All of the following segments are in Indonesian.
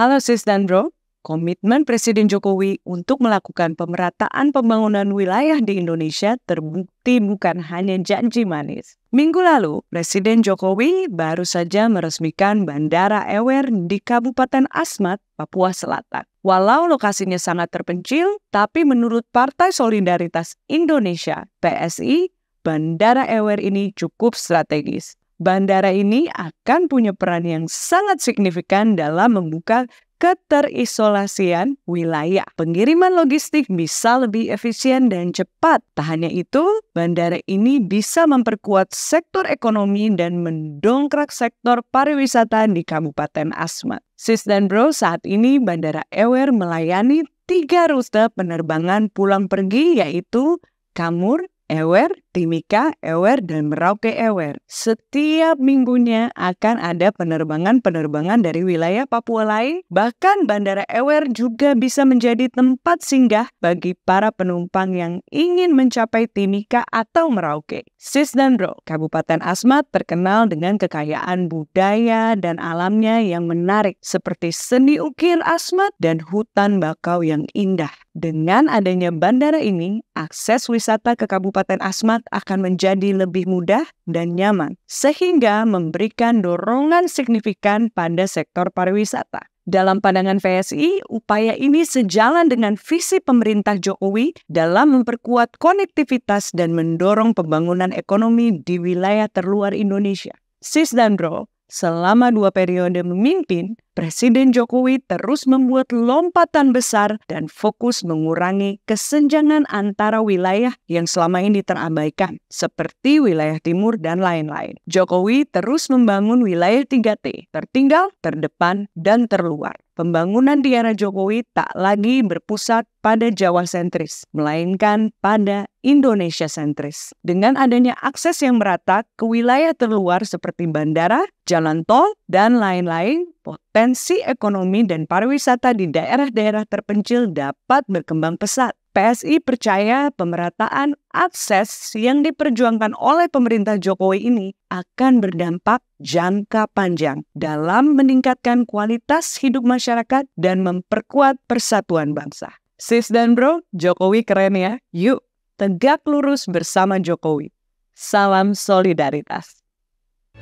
Halo sis dan bro, komitmen Presiden Jokowi untuk melakukan pemerataan pembangunan wilayah di Indonesia terbukti bukan hanya janji manis. Minggu lalu, Presiden Jokowi baru saja meresmikan Bandara Ewer di Kabupaten Asmat, Papua Selatan. Walau lokasinya sangat terpencil, tapi menurut Partai Solidaritas Indonesia, PSI, Bandara Ewer ini cukup strategis bandara ini akan punya peran yang sangat signifikan dalam membuka keterisolasian wilayah. Pengiriman logistik bisa lebih efisien dan cepat. Tak hanya itu, bandara ini bisa memperkuat sektor ekonomi dan mendongkrak sektor pariwisata di Kabupaten Asmat. Sis dan Bro, saat ini Bandara Ewer melayani tiga rute penerbangan pulang pergi yaitu Kamur, Ewer, Timika, Ewer, dan Merauke Ewer. Setiap minggunya akan ada penerbangan-penerbangan dari wilayah Papua lain. Bahkan Bandara Ewer juga bisa menjadi tempat singgah bagi para penumpang yang ingin mencapai Timika atau Merauke. Sis dan Bro, Kabupaten Asmat terkenal dengan kekayaan budaya dan alamnya yang menarik seperti seni ukir Asmat dan hutan bakau yang indah. Dengan adanya bandara ini, akses wisata ke Kabupaten Asmat akan menjadi lebih mudah dan nyaman, sehingga memberikan dorongan signifikan pada sektor pariwisata. Dalam pandangan VSI, upaya ini sejalan dengan visi pemerintah Jokowi dalam memperkuat konektivitas dan mendorong pembangunan ekonomi di wilayah terluar Indonesia. Sis dan Bro, selama dua periode memimpin, Presiden Jokowi terus membuat lompatan besar dan fokus mengurangi kesenjangan antara wilayah yang selama ini terabaikan, seperti wilayah timur dan lain-lain. Jokowi terus membangun wilayah 3T, tertinggal, terdepan, dan terluar. Pembangunan di era Jokowi tak lagi berpusat pada Jawa sentris, melainkan pada Indonesia sentris. Dengan adanya akses yang merata ke wilayah terluar seperti bandara, jalan tol, dan lain-lain, potensi potensi ekonomi dan pariwisata di daerah-daerah terpencil dapat berkembang pesat. PSI percaya pemerataan akses yang diperjuangkan oleh pemerintah Jokowi ini akan berdampak jangka panjang dalam meningkatkan kualitas hidup masyarakat dan memperkuat persatuan bangsa. Sis dan bro, Jokowi keren ya. Yuk, tegak lurus bersama Jokowi. Salam solidaritas.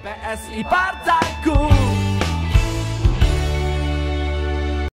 PSI